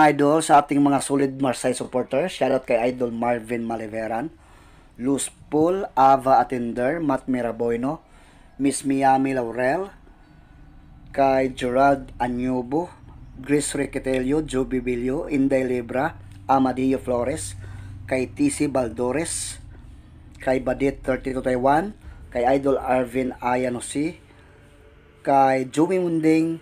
mga idol, sa ating mga solid Marseille supporters, shoutout kay Idol Marvin Maliveran, Luz Pool, Ava Atinder, Matt Miraboyno, Miss Miami Laurel, kay Gerald Anyubo, Grace Riquetelio, Joe Bibilio, Inday Libra, Amadillo Flores, kay TC Baldores, kay Badit 32 Taiwan, kay Idol Arvin Ayanosi, kay Jumi Munding,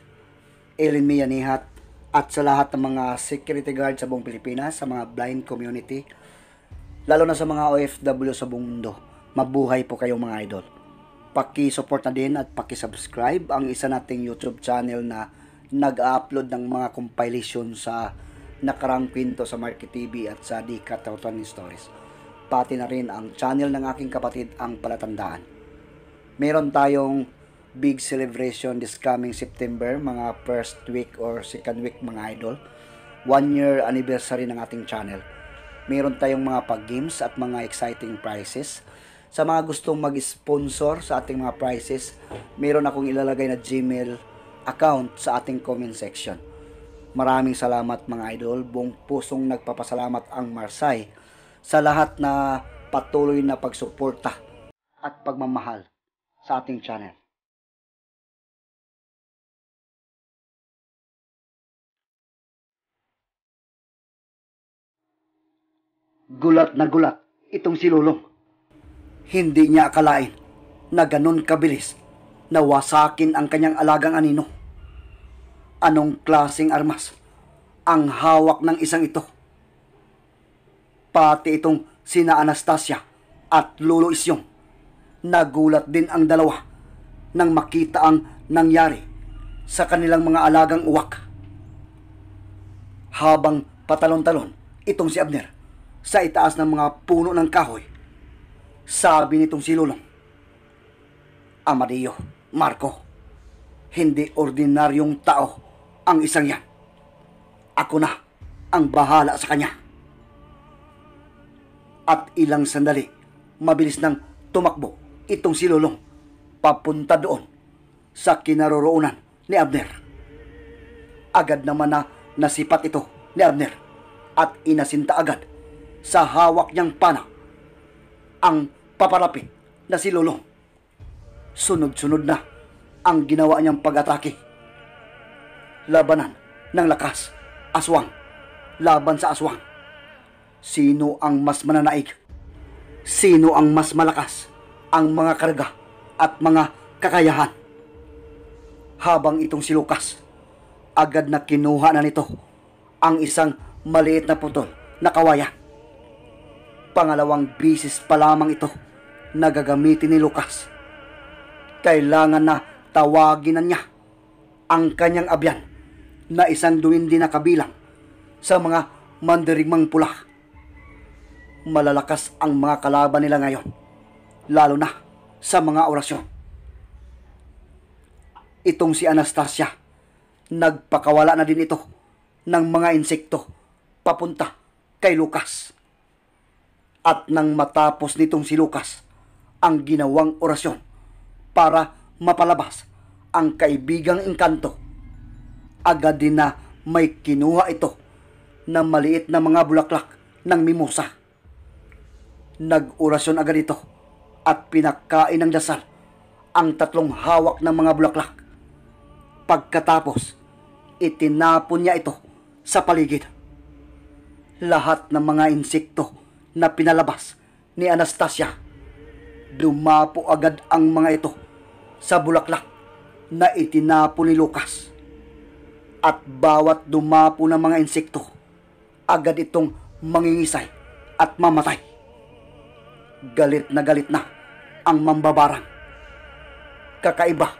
Elin Miyanihat, at sa lahat ng mga security guard sa buong Pilipinas, sa mga blind community, lalo na sa mga OFW sa buong mundo. Mabuhay po kayong mga idol. Paki-support na din at paki-subscribe ang isa nating YouTube channel na nag-upload ng mga compilation sa nakarang kwento sa Market TV at sa Di Katautan Stories. Pati na rin ang channel ng aking kapatid ang palatandaan. Meron tayong big celebration this coming September, mga first week or second week mga idol. One year anniversary ng ating channel. Meron tayong mga pag-games at mga exciting prizes. Sa mga gustong mag-sponsor sa ating mga prizes, meron akong ilalagay na Gmail account sa ating comment section. Maraming salamat mga idol. Buong pusong nagpapasalamat ang Marsay sa lahat na patuloy na pagsuporta at pagmamahal sa ating channel. Gulat na gulat itong si Lulong. Hindi niya akalain na ganun kabilis na wasakin ang kanyang alagang anino. Anong klasing armas ang hawak ng isang ito? Pati itong sina Anastasia at Lolo Isyong. Nagulat din ang dalawa nang makita ang nangyari sa kanilang mga alagang uwak. Habang patalon-talon itong si Abner, sa itaas ng mga puno ng kahoy. Sabi nitong si Lulong, Amadeo, Marco, hindi ordinaryong tao ang isang yan. Ako na ang bahala sa kanya. At ilang sandali, mabilis nang tumakbo itong si Lulong papunta doon sa kinaroroonan ni Abner. Agad naman na nasipat ito ni Abner at inasinta agad sa hawak niyang pana ang papalapit na si Lolo. Sunod-sunod na ang ginawa niyang pag-atake. Labanan ng lakas, aswang, laban sa aswang. Sino ang mas mananaig? Sino ang mas malakas? Ang mga karga at mga kakayahan. Habang itong si Lucas, agad na kinuha na nito ang isang maliit na putol na kawayan Pangalawang bisis pa lamang ito na gagamitin ni Lucas. Kailangan na tawagin na niya ang kanyang abyan na isang duwindi na kabilang sa mga mandirigmang pula. Malalakas ang mga kalaban nila ngayon, lalo na sa mga orasyon. Itong si Anastasia, nagpakawala na din ito ng mga insekto papunta kay Lucas. At nang matapos nitong si Lucas ang ginawang orasyon para mapalabas ang kaibigang engkanto, agad din na may kinuha ito ng maliit na mga bulaklak ng mimosa. Nag-orasyon agad ito at pinakain ng dasal ang tatlong hawak ng mga bulaklak. Pagkatapos, itinapon niya ito sa paligid. Lahat ng mga insekto na pinalabas ni Anastasia. Lumapo agad ang mga ito sa bulaklak na itinapo ni Lucas. At bawat dumapo ng mga insekto, agad itong mangingisay at mamatay. Galit na galit na ang mambabarang. Kakaiba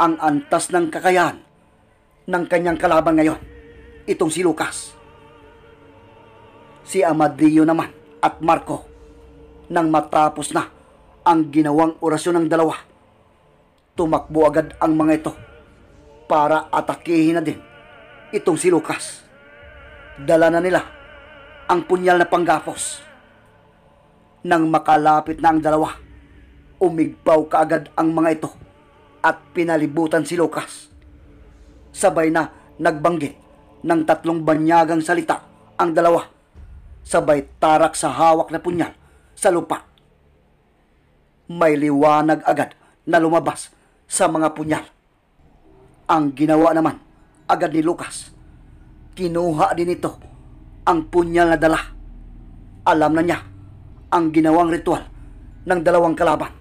ang antas ng kakayahan ng kanyang kalaban ngayon, itong si Lucas. Si Amadeo naman at Marco nang matapos na ang ginawang orasyon ng dalawa. Tumakbo agad ang mga ito para atakihin na din itong si Lucas. Dala na nila ang punyal na panggapos. Nang makalapit na ang dalawa, umigpaw kaagad ang mga ito at pinalibutan si Lucas. Sabay na nagbanggit ng tatlong banyagang salita ang dalawa sabay tarak sa hawak na punyal sa lupa. May liwanag agad na lumabas sa mga punyal. Ang ginawa naman agad ni Lucas. Kinuha din ito ang punyal na dala. Alam na niya ang ginawang ritual ng dalawang kalaban.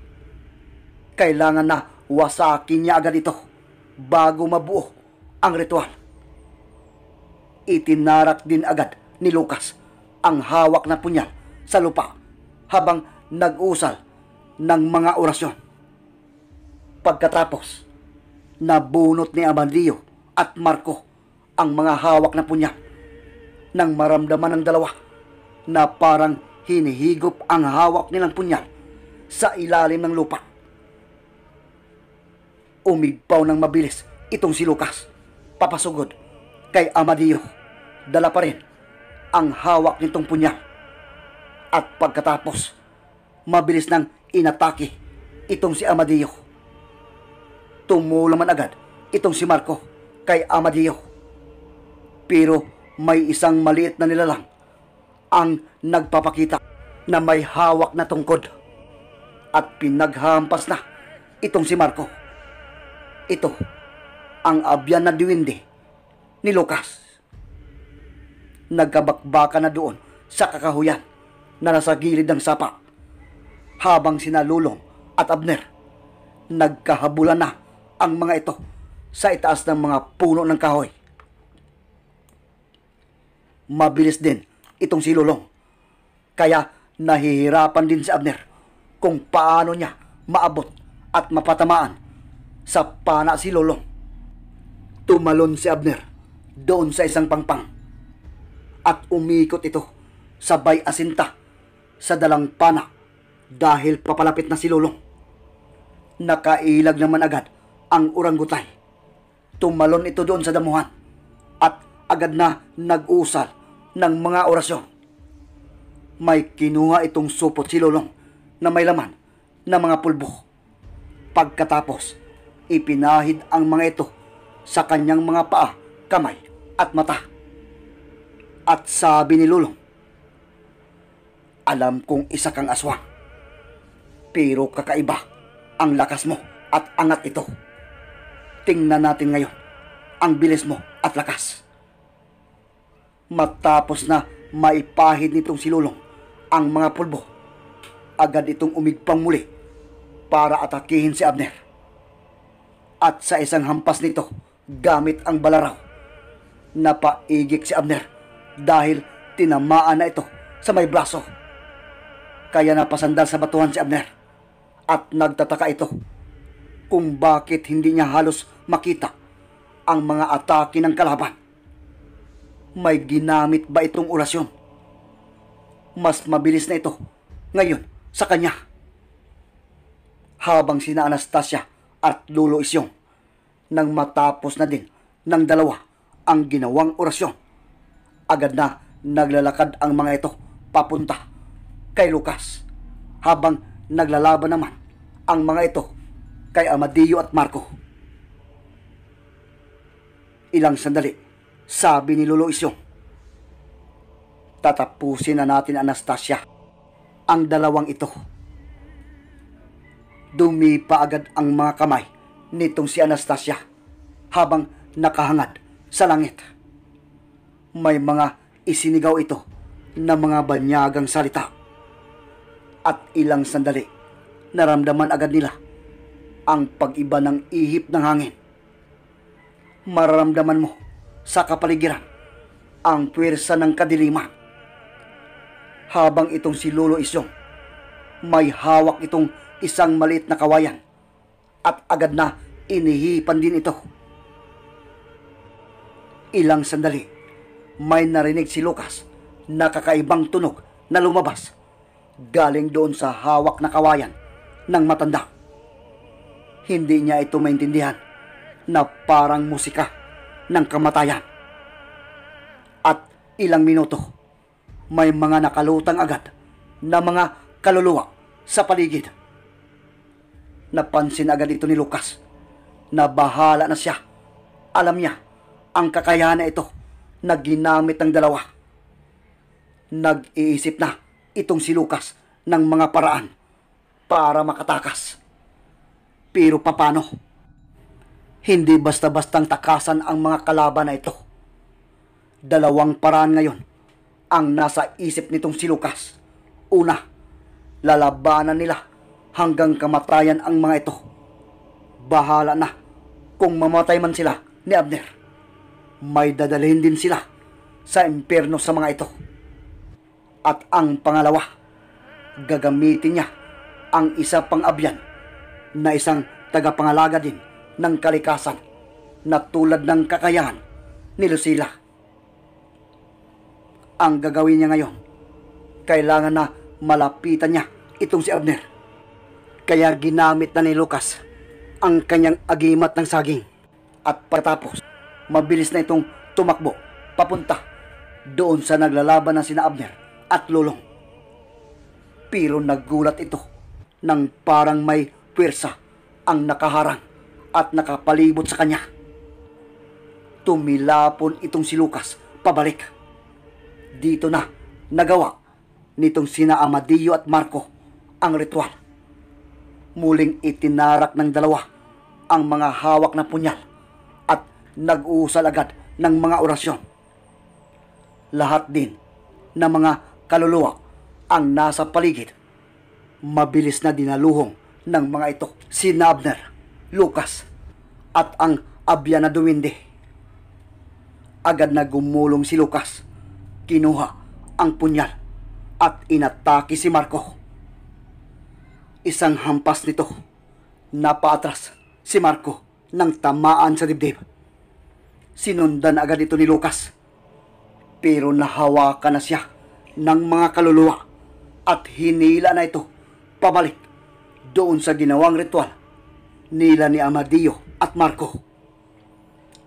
Kailangan na wasakin niya agad ito bago mabuo ang ritual. Itinarak din agad ni Lucas ang hawak na punyal sa lupa habang nag-usal ng mga orasyon. Pagkatapos, nabunot ni Amadeo at Marco ang mga hawak na punyal nang maramdaman ng dalawa na parang hinihigop ang hawak nilang punyal sa ilalim ng lupa. Umigpaw ng mabilis itong si Lucas, papasugod kay Amadeo. Dala pa rin ang hawak nitong punyal. At pagkatapos, mabilis nang inatake itong si Amadeo. Tumulaman agad itong si Marco kay Amadeo. Pero may isang maliit na nilalang ang nagpapakita na may hawak na tungkod at pinaghampas na itong si Marco. Ito ang abyan na diwinde ni Lucas nagkabakbaka na doon sa kakahuyan na nasa gilid ng sapa. Habang sinalulong at Abner, nagkahabulan na ang mga ito sa itaas ng mga puno ng kahoy. Mabilis din itong si Lulong. Kaya nahihirapan din si Abner kung paano niya maabot at mapatamaan sa pana si Lulong. Tumalon si Abner doon sa isang pangpang at umikot ito sabay asinta sa dalang pana dahil papalapit na si Lulong. Nakailag naman agad ang urangutay. Tumalon ito doon sa damuhan at agad na nag-usal ng mga orasyon. May kinuha itong supot si Lulong na may laman na mga pulbo. Pagkatapos, ipinahid ang mga ito sa kanyang mga paa, kamay at mata. At sabi ni Lolo, alam kong isa kang aswang. Pero kakaiba ang lakas mo at angat ito. Tingnan natin ngayon ang bilis mo at lakas. Matapos na maipahid nitong si Lolo ang mga pulbo, agad itong umigpang muli para atakihin si Abner. At sa isang hampas nito, gamit ang balaraw, napaigik si Abner dahil tinamaan na ito sa may braso. Kaya napasandal sa batuhan si Abner at nagtataka ito kung bakit hindi niya halos makita ang mga atake ng kalaban. May ginamit ba itong orasyon? Mas mabilis na ito ngayon sa kanya. Habang sina Anastasia at Lulo Isyong nang matapos na din ng dalawa ang ginawang orasyon Agad na naglalakad ang mga ito papunta kay Lucas habang naglalaban naman ang mga ito kay Amadio at Marco. Ilang sandali, sabi ni Lolo tatapusin na natin Anastasia ang dalawang ito. Dumipa agad ang mga kamay nitong si Anastasia habang nakahangad sa langit may mga isinigaw ito na mga banyagang salita. At ilang sandali, naramdaman agad nila ang pag-iba ng ihip ng hangin. Mararamdaman mo sa kapaligiran ang pwersa ng kadilima. Habang itong si Lolo Isyong, may hawak itong isang maliit na kawayan at agad na inihipan din ito. Ilang sandali, may narinig si Lucas na kakaibang tunog na lumabas galing doon sa hawak na kawayan ng matanda. Hindi niya ito maintindihan na parang musika ng kamatayan. At ilang minuto, may mga nakalutang agad na mga kaluluwa sa paligid. Napansin agad ito ni Lucas na bahala na siya. Alam niya ang kakayahan na ito na ginamit ng dalawa. Nag-iisip na itong si Lucas ng mga paraan para makatakas. Pero papano? Hindi basta-bastang takasan ang mga kalaban na ito. Dalawang paraan ngayon ang nasa isip nitong si Lucas. Una, lalabanan nila hanggang kamatayan ang mga ito. Bahala na kung mamatay man sila ni Abner may dadalhin din sila sa impyerno sa mga ito. At ang pangalawa, gagamitin niya ang isa pang abyan na isang tagapangalaga din ng kalikasan na tulad ng kakayahan ni Lucila. Ang gagawin niya ngayon, kailangan na malapitan niya itong si Abner. Kaya ginamit na ni Lucas ang kanyang agimat ng saging at patapos mabilis na itong tumakbo papunta doon sa naglalaban ng sina Abner at Lolong. Pero naggulat ito nang parang may pwersa ang nakaharang at nakapalibot sa kanya. Tumilapon itong si Lucas pabalik. Dito na nagawa nitong sina Amadio at Marco ang ritual. Muling itinarak ng dalawa ang mga hawak na punyal nag-uusal agad ng mga orasyon. Lahat din ng mga kaluluwa ang nasa paligid. Mabilis na dinaluhong ng mga ito si Nabner, Lucas at ang abya na dumindi. Agad na gumulong si Lucas. Kinuha ang punyal at inatake si Marco. Isang hampas nito. Napaatras si Marco nang tamaan sa dibdib sinundan agad ito ni Lucas. Pero nahawakan na siya ng mga kaluluwa at hinila na ito pabalik doon sa ginawang ritual nila ni Amadio at Marco.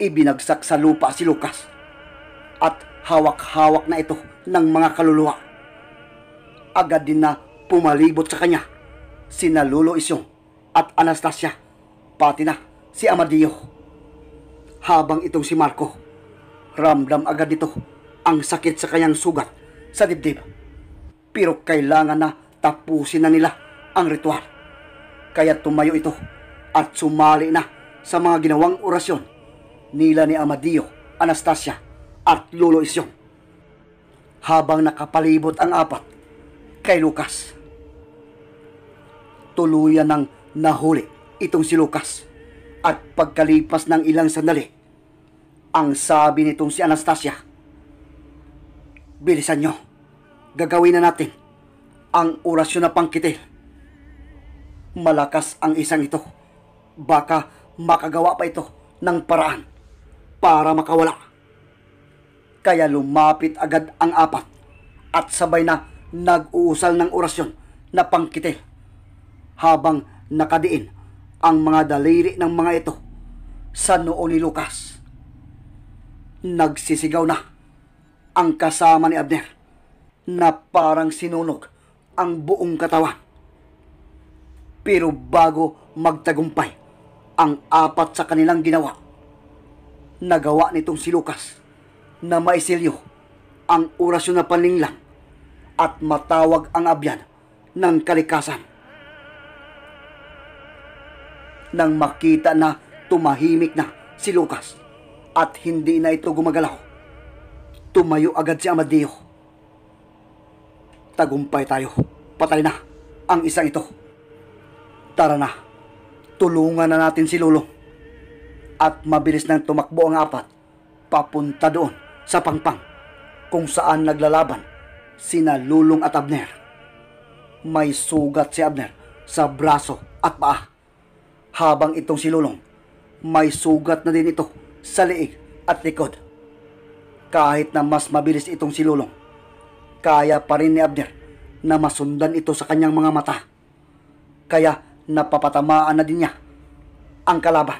Ibinagsak sa lupa si Lucas at hawak-hawak na ito ng mga kaluluwa. Agad din na pumalibot sa kanya si Lolo Isyong at Anastasia pati na si Amadio habang itong si Marco. Ramdam agad nito ang sakit sa kanyang sugat sa dibdib. Pero kailangan na tapusin na nila ang ritual. Kaya tumayo ito at sumali na sa mga ginawang orasyon nila ni Amadio, Anastasia at Lolo Isyong. Habang nakapalibot ang apat kay Lucas. Tuluyan ng nahuli itong si Lucas at pagkalipas ng ilang sandali, ang sabi nitong si Anastasia, Bilisan nyo, gagawin na natin ang orasyon na pangkitil. Malakas ang isang ito. Baka makagawa pa ito ng paraan para makawala. Kaya lumapit agad ang apat at sabay na nag-uusal ng orasyon na pangkitil habang nakadiin ang mga daliri ng mga ito sa noo ni Lucas. Nagsisigaw na ang kasama ni Abner na parang sinunog ang buong katawan. Pero bago magtagumpay ang apat sa kanilang ginawa, nagawa nitong si Lucas na maisilyo ang orasyon na panlinglang at matawag ang abyan ng kalikasan nang makita na tumahimik na si Lucas at hindi na ito gumagalaw. Tumayo agad si Amadeo. Tagumpay tayo. Patay na ang isang ito. Tara na. Tulungan na natin si Lolo. At mabilis nang tumakbo ang apat papunta doon sa pangpang kung saan naglalaban sina Lulong at Abner. May sugat si Abner sa braso at paa habang itong si Lulong may sugat na din ito sa liig at likod. Kahit na mas mabilis itong si Lulong, kaya pa rin ni Abner na masundan ito sa kanyang mga mata. Kaya napapatamaan na din niya ang kalaban.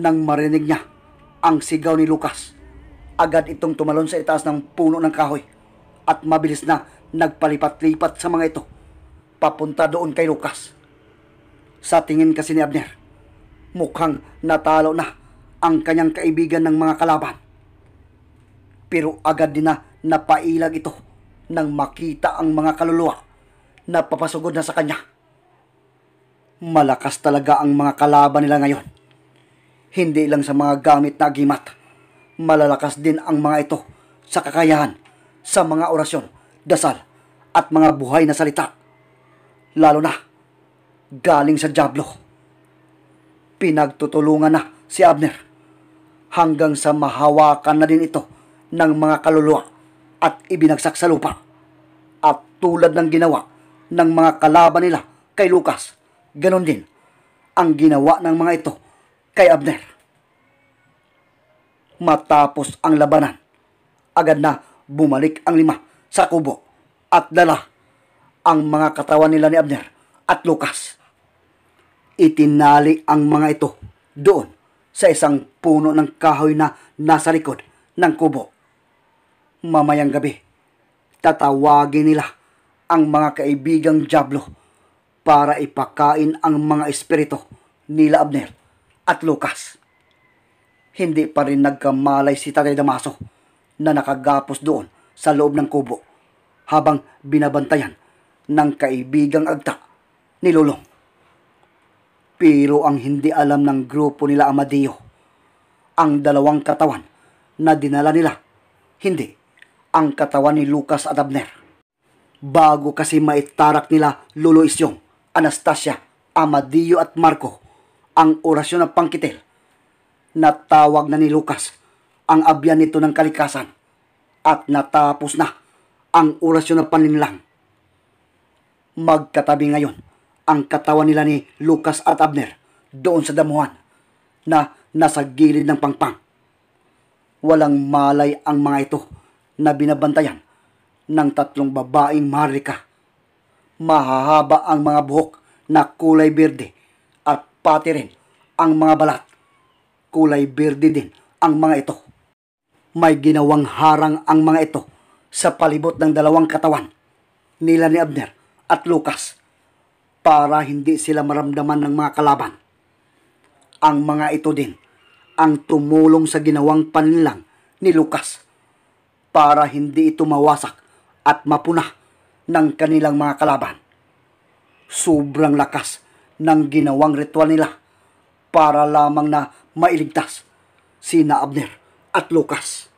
Nang marinig niya ang sigaw ni Lucas, agad itong tumalon sa itaas ng puno ng kahoy at mabilis na nagpalipat-lipat sa mga ito papunta doon kay Lucas. Sa tingin kasi ni Abner, mukhang natalo na ang kanyang kaibigan ng mga kalaban. Pero agad din na napailag ito nang makita ang mga kaluluwa na papasugod na sa kanya. Malakas talaga ang mga kalaban nila ngayon. Hindi lang sa mga gamit na gimat. Malalakas din ang mga ito sa kakayahan, sa mga orasyon, dasal, at mga buhay na salita. Lalo na galing sa Diablo. Pinagtutulungan na si Abner hanggang sa mahawakan na din ito ng mga kaluluwa at ibinagsak sa lupa. At tulad ng ginawa ng mga kalaban nila kay Lucas, ganon din ang ginawa ng mga ito kay Abner. Matapos ang labanan, agad na bumalik ang lima sa kubo at dala ang mga katawan nila ni Abner at Lucas itinali ang mga ito doon sa isang puno ng kahoy na nasa likod ng kubo. Mamayang gabi, tatawagin nila ang mga kaibigang Diablo para ipakain ang mga espiritu nila Abner at Lucas. Hindi pa rin nagkamalay si Tatay Damaso na nakagapos doon sa loob ng kubo habang binabantayan ng kaibigang agta ni Lulong. Pero ang hindi alam ng grupo nila Amadeo, ang dalawang katawan na dinala nila, hindi ang katawan ni Lucas at Abner. Bago kasi maitarak nila Lolo Isyong, Anastasia, Amadeo at Marco ang orasyon ng pangkitil, natawag na ni Lucas ang abyan nito ng kalikasan at natapos na ang orasyon ng paninlang. Magkatabi ngayon ang katawan nila ni Lucas at Abner doon sa damuhan na nasa gilid ng pangpang. Walang malay ang mga ito na binabantayan ng tatlong babaeng marika. Mahahaba ang mga buhok na kulay berde at pati rin ang mga balat. Kulay berde din ang mga ito. May ginawang harang ang mga ito sa palibot ng dalawang katawan nila ni Abner at Lucas para hindi sila maramdaman ng mga kalaban. Ang mga ito din ang tumulong sa ginawang panlang ni Lucas para hindi ito mawasak at mapuna ng kanilang mga kalaban. Sobrang lakas ng ginawang ritual nila para lamang na mailigtas sina Abner at Lucas.